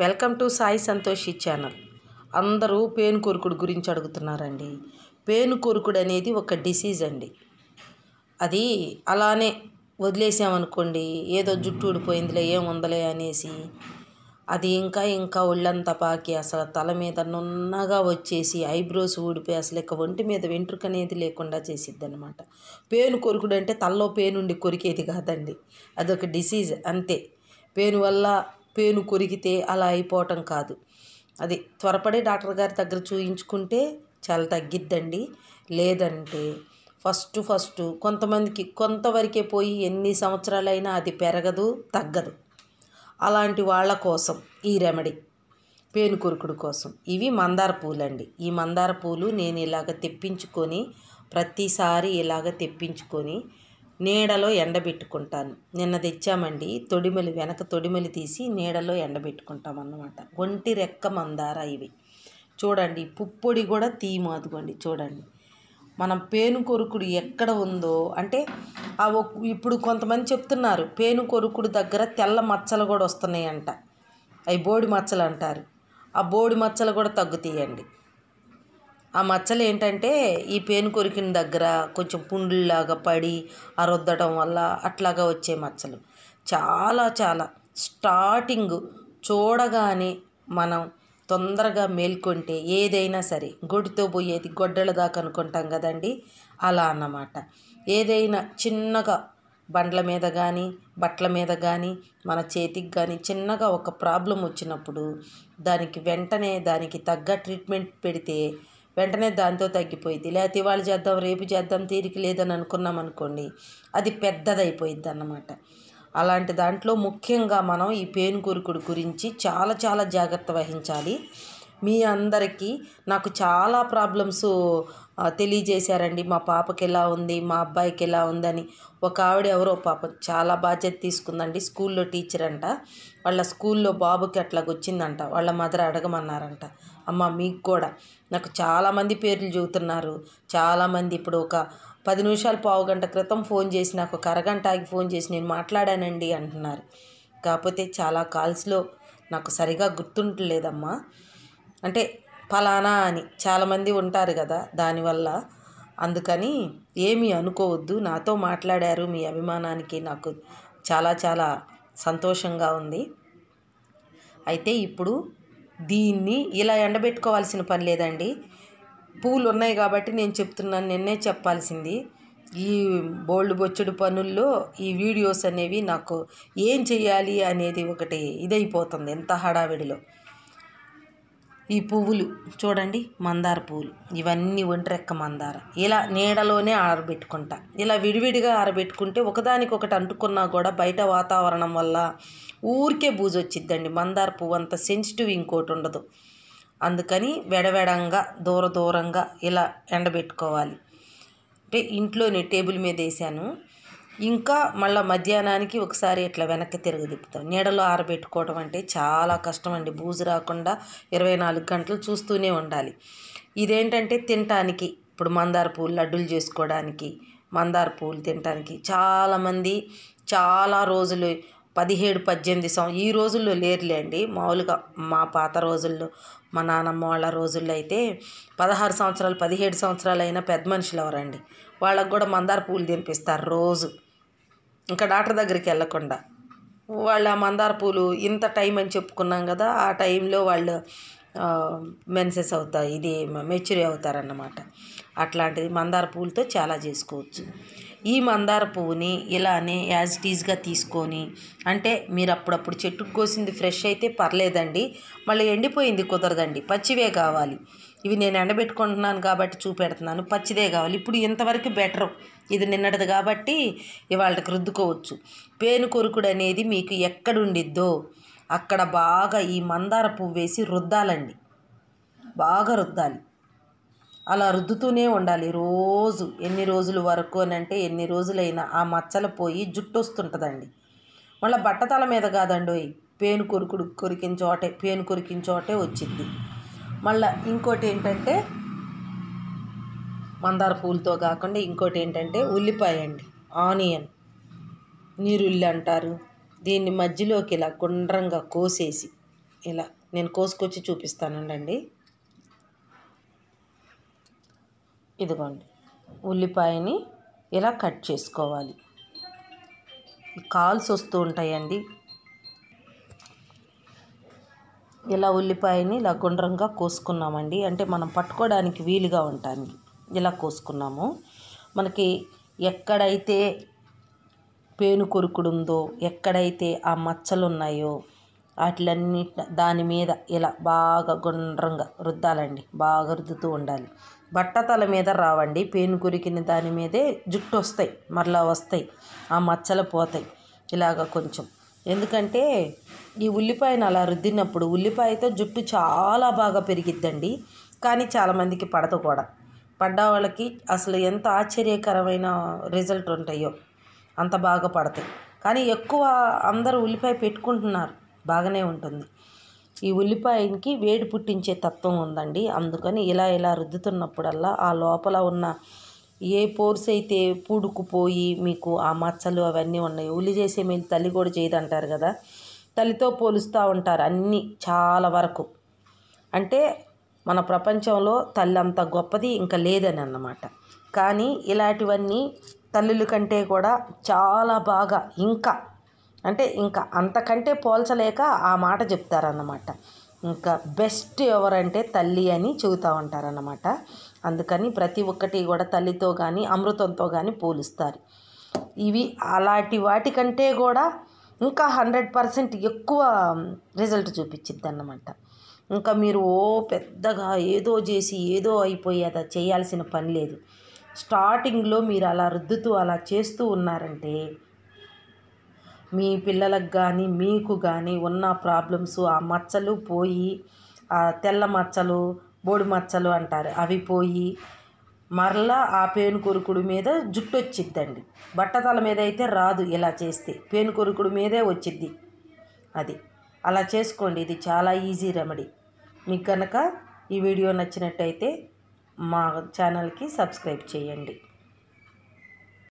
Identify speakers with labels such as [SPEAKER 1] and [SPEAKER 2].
[SPEAKER 1] welcome to Sai Santoshi channel అందరూ పేను కొరుకుడు గురించి అడుగుతున్నారండి పేను కొరుకుడు అనేది ఒక డిసీజ్ అండి అది అలానే వదిలేసామనుకోండి ఏదో జుట్టు ఊడిపోయిందిలే ఏముందలే అనేసి అది ఇంకా ఇంకా ఒళ్ళంతా పాకి అసలు తల మీద నున్నగా వచ్చేసి ఐబ్రోస్ ఊడిపోయి అసలు ఇక ఒంటి మీద వెంట్రుక అనేది లేకుండా చేసిద్ది అనమాట పేను కొరుకుడు అంటే తలలో పేనుండి కొరికేది కాదండి అదొక డిసీజ్ అంతే పేను వల్ల పేను కొరికితే అలా అయిపోవటం కాదు అది త్వరపడి డాక్టర్ గారి దగ్గర చూయించుకుంటే చాలా తగ్గిద్దండి లేదంటే ఫస్ట్ ఫస్ట్ కొంతమందికి కొంతవరకే పోయి ఎన్ని సంవత్సరాలైనా అది పెరగదు తగ్గదు అలాంటి వాళ్ళ కోసం ఈ రెమెడీ కొరుకుడు కోసం ఇవి మందార పూలండి ఈ మందార పూలు నేను ఇలాగ తెప్పించుకొని ప్రతిసారి ఇలాగ తెప్పించుకొని నీడలో ఎండబెట్టుకుంటాను నిన్న తెచ్చామండి తొడిమలి వెనక తొడిమలి తీసి నీడలో ఎండబెట్టుకుంటాం అన్నమాట ఒంటి రెక్క మందార ఇవి చూడండి పుప్పొడి కూడా తీయము మాదుకోండి చూడండి మనం పేను కొరుకుడు ఎక్కడ ఉందో అంటే ఆ ఇప్పుడు కొంతమంది చెప్తున్నారు పేను కొరుకుడు దగ్గర తెల్ల మచ్చలు కూడా వస్తున్నాయంట అవి బోడి మచ్చలు అంటారు ఆ బోడి మచ్చలు కూడా తగ్గుతాయండి ఆ మచ్చలు ఏంటంటే ఈ పేను కొరికిన దగ్గర కొంచెం పుండ్లులాగా పడి ఆ వల్ల అట్లాగా వచ్చే మచ్చలు చాలా చాలా స్టార్టింగ్ చూడగానే మనం తొందరగా మేల్కొంటే ఏదైనా సరే గొడ్డుతో పోయేది గొడ్డల దాకా అనుకుంటాం కదండి అలా అన్నమాట ఏదైనా చిన్నగా బండ్ల మీద కానీ బట్టల మీద కానీ మన చేతికి కానీ చిన్నగా ఒక ప్రాబ్లం వచ్చినప్పుడు దానికి వెంటనే దానికి తగ్గ ట్రీట్మెంట్ పెడితే వెంటనే దాంతో తగ్గిపోయింది లేకపోతే ఇవాళ చేద్దాం రేపు చేద్దాం తీరిక లేదని అనుకున్నాం అనుకోండి అది పెద్దదైపోయింది అన్నమాట అలాంటి దాంట్లో ముఖ్యంగా మనం ఈ పేనుకొరుకుడు గురించి చాలా చాలా జాగ్రత్త వహించాలి మీ అందరికీ నాకు చాలా ప్రాబ్లమ్స్ తెలియజేశారండి మా పాపకి ఎలా ఉంది మా అబ్బాయికి ఎలా ఉందని ఒక ఆవిడ ఎవరో పాప చాలా బాధ్యత తీసుకుందండి స్కూల్లో టీచర్ అంట వాళ్ళ స్కూల్లో బాబుకి అట్లాగా వచ్చిందంట వాళ్ళ మదర్ అడగమన్నారంట అమ్మ మీకు కూడా నాకు చాలామంది పేర్లు చెబుతున్నారు చాలామంది ఇప్పుడు ఒక పది నిమిషాలు పావు గంట క్రితం ఫోన్ చేసి నాకు ఒక అరగంట ఆగి ఫోన్ చేసి నేను మాట్లాడానండి అంటున్నారు కాకపోతే చాలా కాల్స్లో నాకు సరిగా గుర్తుండలేదమ్మా అంటే ఫలానా అని చాలామంది ఉంటారు కదా దానివల్ల అందుకని ఏమీ అనుకోవద్దు నాతో మాట్లాడారు మీ అభిమానానికి నాకు చాలా చాలా సంతోషంగా ఉంది అయితే ఇప్పుడు దీన్ని ఇలా ఎండబెట్టుకోవాల్సిన పని లేదండి పూలు ఉన్నాయి కాబట్టి నేను చెప్తున్నాను నిన్నే చెప్పాల్సింది ఈ బోల్డ్ బొచ్చుడు పనుల్లో ఈ వీడియోస్ అనేవి నాకు ఏం చేయాలి అనేది ఒకటి ఇదైపోతుంది ఎంత హడావిడిలో ఈ పువ్వులు చూడండి మందార పువ్వులు ఇవన్నీ ఒంటరెక్క మందార ఇలా నీడలోనే ఆరబెట్టుకుంటా ఇలా విడివిడిగా ఆరబెట్టుకుంటే ఒకదానికొకటి అంటుకున్నా కూడా బయట వాతావరణం వల్ల ఊరికే బూజు వచ్చిద్దండి మందార పువ్వు అంత సెన్సిటివ్ ఇంకోటి ఉండదు అందుకని వెడవెడంగా దూర దూరంగా ఇలా ఎండబెట్టుకోవాలి అంటే ఇంట్లోనే టేబుల్ మీద వేసాను ఇంకా మళ్ళీ మధ్యాహ్నానికి ఒకసారి ఇట్లా వెనక్కి తిరగ తిప్పుతాం నీడలో ఆరబెట్టుకోవడం అంటే చాలా కష్టం అండి బూజు రాకుండా ఇరవై నాలుగు గంటలు చూస్తూనే ఉండాలి ఇదేంటంటే తినటానికి ఇప్పుడు మందార పూలు లడ్డూలు చేసుకోవడానికి మందార పూలు తినటానికి చాలామంది చాలా రోజులు పదిహేడు పద్దెనిమిది సం ఈ రోజుల్లో లేరులేండి మామూలుగా మా పాత రోజుల్లో మా నాన్నమ్మ వాళ్ళ రోజుల్లో అయితే పదహారు సంవత్సరాలు పదిహేడు సంవత్సరాలు అయిన పెద్ద మనుషులు ఎవరండి వాళ్ళకు కూడా మందార పూలు తినిపిస్తారు రోజు ఇంకా డాక్టర్ దగ్గరికి వెళ్ళకుండా వాళ్ళు ఆ మందార పూలు ఇంత టైం అని చెప్పుకున్నాం కదా ఆ టైంలో వాళ్ళు మెన్సెస్ అవుతాయి ఇది మెచ్యూరీ అవుతారన్నమాట అట్లాంటిది మందార పూలతో చాలా చేసుకోవచ్చు ఈ మందార పువ్వుని ఇలానే యాజ్ టీజ్గా తీసుకొని అంటే మీరు అప్పుడప్పుడు చెట్టుకు కోసింది ఫ్రెష్ అయితే పర్లేదండి మళ్ళీ ఎండిపోయింది కుదరదండి పచ్చివే కావాలి ఇవి నేను ఎండబెట్టుకుంటున్నాను కాబట్టి చూపెడుతున్నాను పచ్చిదే కావాలి ఇప్పుడు ఇంతవరకు బెటరు ఇది నిన్నటిది కాబట్టి ఇవాళకి రుద్దుకోవచ్చు పేను కొరుకుడు అనేది మీకు ఎక్కడుండిద్దో అక్కడ బాగా ఈ మందార పువ్వు వేసి రుద్దాలండి బాగా రుద్దాలి అలా రుద్దుతూనే ఉండాలి రోజు ఎన్ని రోజుల వరకు అని అంటే ఎన్ని రోజులైనా ఆ మచ్చలు పోయి జుట్టు వస్తుంటుందండి మళ్ళీ బట్టతల మీద కాదండోయ్ పేను కొరుకుడు కొరికిన చోటే పేను కొరికిన చోటే వచ్చింది మళ్ళీ ఇంకోటి ఏంటంటే మందార పూలతో కాకుండా ఇంకోటి ఏంటంటే ఉల్లిపాయ అండి ఆనియన్ నీరుల్లి అంటారు దీన్ని మధ్యలోకి ఇలా గుండ్రంగా కోసేసి ఇలా నేను కోసుకొచ్చి చూపిస్తానండి ఇదిగోండి ఉల్లిపాయని ఇలా కట్ చేసుకోవాలి కాల్స్ వస్తూ ఉంటాయండి ఇలా ఉల్లిపాయని ఇలా గుండ్రంగా కోసుకున్నామండి అంటే మనం పట్టుకోవడానికి వీలుగా ఉంటాను ఇలా కోసుకున్నాము మనకి ఎక్కడైతే పేను ఉందో ఎక్కడైతే ఆ మచ్చలు ఉన్నాయో వాటిలన్నీ దాని మీద ఇలా బాగా గుండ్రంగా రుద్దాలండి బాగా రుద్దుతూ ఉండాలి బట్టతల మీద రావండి పేను కొరికిన దాని మీదే జుట్టు వస్తాయి మరలా వస్తాయి ఆ మచ్చలు పోతాయి ఇలాగ కొంచెం ఎందుకంటే ఈ ఉల్లిపాయను అలా రుద్దినప్పుడు ఉల్లిపాయతో జుట్టు చాలా బాగా పెరిగిద్దండి కానీ చాలామందికి పడదు కూడా పడ్డ వాళ్ళకి అసలు ఎంత ఆశ్చర్యకరమైన రిజల్ట్ ఉంటాయో అంత బాగా పడతాయి కానీ ఎక్కువ అందరూ ఉల్లిపాయ పెట్టుకుంటున్నారు బాగానే ఉంటుంది ఈ ఉల్లిపాయకి వేడి పుట్టించే తత్వం ఉందండి అందుకని ఇలా ఇలా రుద్దుతున్నప్పుడల్లా ఆ లోపల ఉన్న ఏ పోర్స్ అయితే పూడుకుపోయి మీకు ఆ మచ్చలు అవన్నీ ఉన్నాయి ఉల్లి చేసే మీరు తల్లి కూడా చేయదంటారు కదా తల్లితో పోలుస్తూ ఉంటారు అన్నీ చాలా వరకు అంటే మన ప్రపంచంలో తల్లి అంత గొప్పది ఇంకా లేదని అన్నమాట కానీ ఇలాంటివన్నీ తల్లుల కంటే కూడా చాలా బాగా ఇంకా అంటే ఇంకా అంతకంటే పోల్చలేక ఆ మాట చెప్తారన్నమాట ఇంకా బెస్ట్ ఎవరంటే తల్లి అని చెబుతూ ఉంటారన్నమాట అందుకని ప్రతి ఒక్కటి కూడా తల్లితో కానీ అమృతంతో కానీ పోలుస్తారు ఇవి అలాంటి వాటికంటే కూడా ఇంకా హండ్రెడ్ పర్సెంట్ ఎక్కువ రిజల్ట్ చూపించింది అన్నమాట ఇంకా మీరు ఓ పెద్దగా ఏదో చేసి ఏదో అది చేయాల్సిన పని లేదు స్టార్టింగ్లో మీరు అలా రుద్దుతూ అలా చేస్తూ ఉన్నారంటే మీ పిల్లలకు కానీ మీకు కానీ ఉన్న ప్రాబ్లమ్స్ ఆ మచ్చలు పోయి ఆ తెల్ల మచ్చలు బోడి మచ్చలు అంటారు అవి పోయి మరలా ఆ పేనుకొరుకుడు మీద జుట్టు వచ్చిద్దండి బట్టతల మీద అయితే రాదు ఇలా చేస్తే పేనుకొరుకుడు మీదే వచ్చిద్ది అది అలా చేసుకోండి ఇది చాలా ఈజీ రెమెడీ మీకు కనుక ఈ వీడియో నచ్చినట్టయితే మా ఛానల్కి సబ్స్క్రైబ్ చేయండి